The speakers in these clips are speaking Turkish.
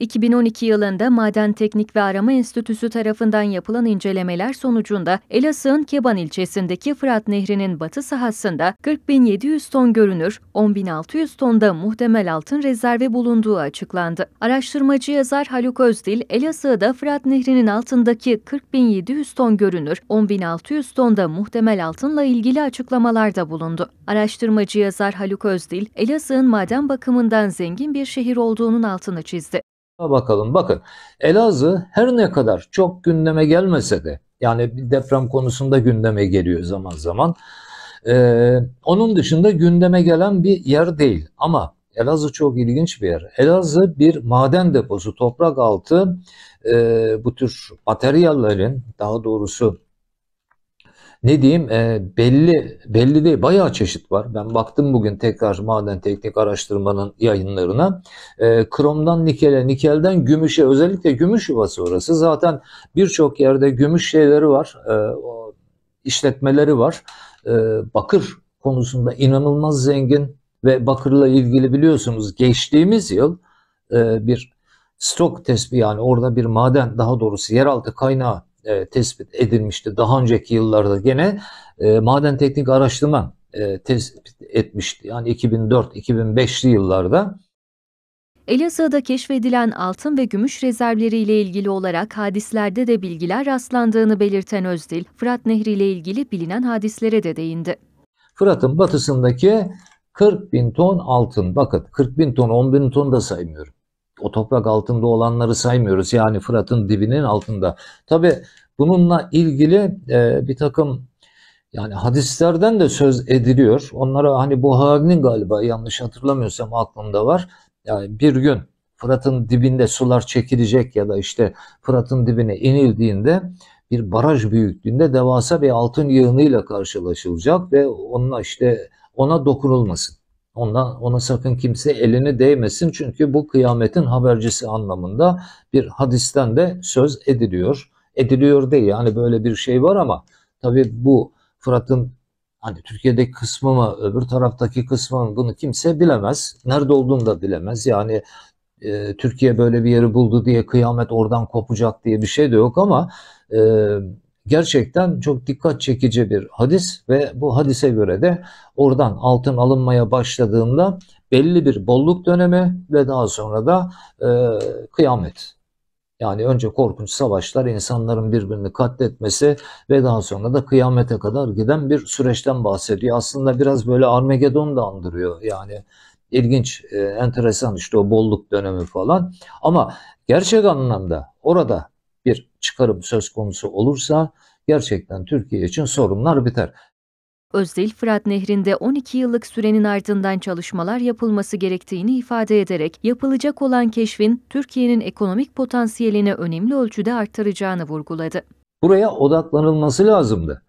2012 yılında Maden Teknik ve Arama Enstitüsü tarafından yapılan incelemeler sonucunda Elazığ'ın Keban ilçesindeki Fırat Nehri'nin batı sahasında 40.700 ton görünür, 10.600 tonda muhtemel altın rezervi bulunduğu açıklandı. Araştırmacı yazar Haluk Özdil, Elazığ'da Fırat Nehri'nin altındaki 40.700 ton görünür, 10.600 tonda muhtemel altınla ilgili açıklamalarda bulundu. Araştırmacı yazar Haluk Özdil, Elazığ'ın maden bakımından zengin bir şehir olduğunun altını çizdi bakalım. Bakın Elazığ her ne kadar çok gündeme gelmese de yani bir deprem konusunda gündeme geliyor zaman zaman. Ee, onun dışında gündeme gelen bir yer değil ama Elazığ çok ilginç bir yer. Elazığ bir maden deposu, toprak altı e, bu tür materyallerin daha doğrusu ne diyeyim e, belli belli değil bayağı çeşit var. Ben baktım bugün tekrar maden teknik araştırmanın yayınlarına. E, ee, kromdan nikele, nikelden gümüşe özellikle gümüş yuvası orası. Zaten birçok yerde gümüş şeyleri var. E, o işletmeleri var. E, bakır konusunda inanılmaz zengin ve bakırla ilgili biliyorsunuz geçtiğimiz yıl e, bir stok tespiti yani orada bir maden daha doğrusu yeraltı kaynağı e, tespit edilmişti. Daha önceki yıllarda gene e, Maden Teknik Araştırma e, tespit etmişti. Yani 2004-2005'li yıllarda. Elazığ'da keşfedilen altın ve gümüş rezervleriyle ilgili olarak hadislerde de bilgiler rastlandığını belirten Özdil, Fırat Nehri ile ilgili bilinen hadislere de değindi. Fırat'ın batısındaki 40 bin ton altın, bakın 40 bin ton, 10 bin ton da saymıyorum o toprak altında olanları saymıyoruz. Yani Fırat'ın dibinin altında. Tabi bununla ilgili e, bir takım yani hadislerden de söz ediliyor. Onlara hani Buhari'nin galiba yanlış hatırlamıyorsam aklımda var. Yani bir gün Fırat'ın dibinde sular çekilecek ya da işte Fırat'ın dibine inildiğinde bir baraj büyüklüğünde devasa bir altın yığınıyla karşılaşılacak ve onunla işte ona dokunulmasın. Ona, ona sakın kimse elini değmesin çünkü bu kıyametin habercisi anlamında bir hadisten de söz ediliyor. Ediliyor değil yani böyle bir şey var ama tabi bu Fırat'ın hani Türkiye'deki kısmı mı öbür taraftaki kısmı mı bunu kimse bilemez. Nerede olduğunu da bilemez. Yani e, Türkiye böyle bir yeri buldu diye kıyamet oradan kopacak diye bir şey de yok ama e, gerçekten çok dikkat çekici bir hadis ve bu hadise göre de oradan altın alınmaya başladığında belli bir bolluk dönemi ve daha sonra da e, kıyamet. Yani önce korkunç savaşlar, insanların birbirini katletmesi ve daha sonra da kıyamete kadar giden bir süreçten bahsediyor. Aslında biraz böyle Armageddon da andırıyor. Yani ilginç, e, enteresan işte o bolluk dönemi falan. Ama gerçek anlamda orada çıkarım söz konusu olursa gerçekten Türkiye için sorunlar biter. Özdil, Fırat Nehri'nde 12 yıllık sürenin ardından çalışmalar yapılması gerektiğini ifade ederek yapılacak olan keşfin Türkiye'nin ekonomik potansiyelini önemli ölçüde artıracağını vurguladı. Buraya odaklanılması lazımdı.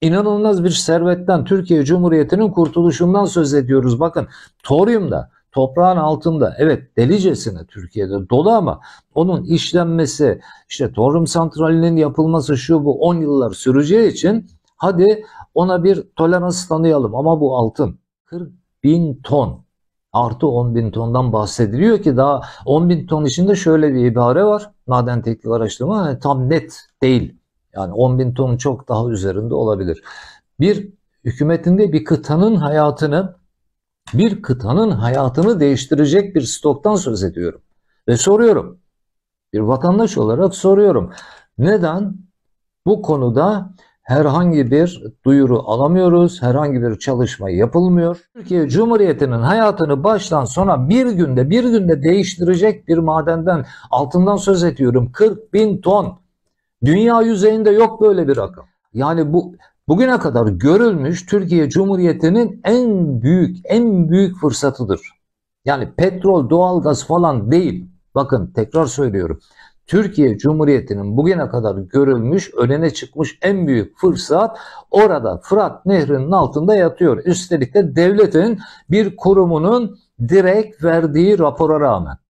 İnanılmaz bir servetten Türkiye Cumhuriyeti'nin kurtuluşundan söz ediyoruz. Bakın toryumda toprağın altında evet delicesine Türkiye'de dolu ama onun işlenmesi işte Torrum Santrali'nin yapılması şu bu 10 yıllar süreceği için hadi ona bir tolerans tanıyalım ama bu altın 40 bin ton artı 10 bin tondan bahsediliyor ki daha 10 bin ton içinde şöyle bir ibare var maden teknik araştırma yani tam net değil yani 10 bin ton çok daha üzerinde olabilir. Bir hükümetinde bir kıtanın hayatını bir kıtanın hayatını değiştirecek bir stoktan söz ediyorum. Ve soruyorum. Bir vatandaş olarak soruyorum. Neden bu konuda herhangi bir duyuru alamıyoruz, herhangi bir çalışma yapılmıyor. Türkiye Cumhuriyeti'nin hayatını baştan sona bir günde bir günde değiştirecek bir madenden altından söz ediyorum 40 bin ton. Dünya yüzeyinde yok böyle bir rakam. Yani bu bugüne kadar görülmüş Türkiye Cumhuriyeti'nin en büyük, en büyük fırsatıdır. Yani petrol, doğalgaz falan değil. Bakın tekrar söylüyorum. Türkiye Cumhuriyeti'nin bugüne kadar görülmüş, önüne çıkmış en büyük fırsat orada Fırat Nehri'nin altında yatıyor. Üstelik de devletin bir kurumunun direkt verdiği rapora rağmen.